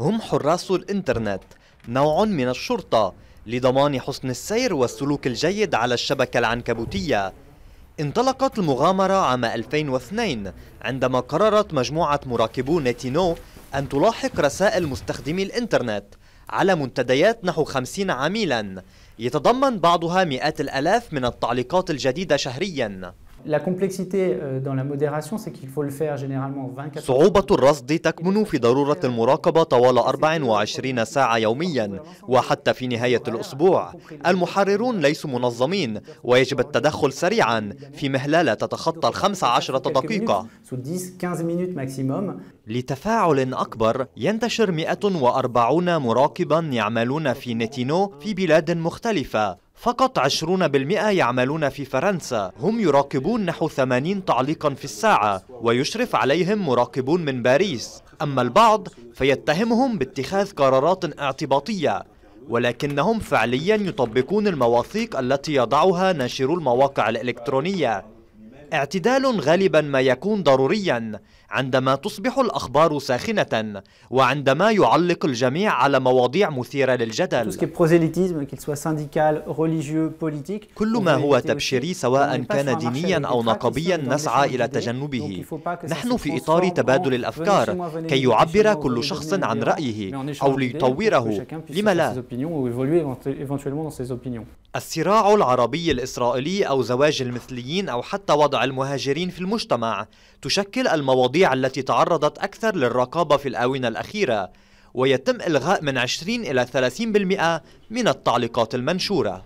هم حراس الإنترنت نوع من الشرطة لضمان حسن السير والسلوك الجيد على الشبكة العنكبوتية انطلقت المغامرة عام 2002 عندما قررت مجموعة مراقبو نتينو أن تلاحق رسائل مستخدمي الإنترنت على منتديات نحو 50 عميلا يتضمن بعضها مئات الألاف من التعليقات الجديدة شهريا La complexité euh, dans la modération, c'est qu'il faut le faire généralement 24 صعوبة الرصد تكمن في ضرورة المراقبة طوال 24 ساعة يوميا وحتى في نهاية الأسبوع. المحررون ليسوا منظمين ويجب التدخل سريعا في مهلة لا تتخطى ال 15 دقيقة. لتفاعل أكبر ينتشر 140 مراقبا يعملون في نتينو في بلاد مختلفة فقط 20% يعملون في فرنسا هم يراقبون نحو 80 تعليقا في الساعة ويشرف عليهم مراقبون من باريس أما البعض فيتهمهم باتخاذ قرارات اعتباطية ولكنهم فعليا يطبقون المواثيق التي يضعها ناشرو المواقع الإلكترونية اعتدال غالبا ما يكون ضروريا عندما تصبح الأخبار ساخنة وعندما يعلق الجميع على مواضيع مثيرة للجدل كل ما هو تبشيري سواء كان دينيا أو نقبيا نسعى إلى تجنبه نحن في إطار تبادل الأفكار كي يعبر كل شخص عن رأيه أو ليطوره لما لا الصراع العربي الإسرائيلي أو زواج المثليين أو حتى وضع المهاجرين في المجتمع تشكل المواضيع التي تعرضت أكثر للرقابة في الآونة الأخيرة ويتم إلغاء من 20 إلى 30% من التعليقات المنشورة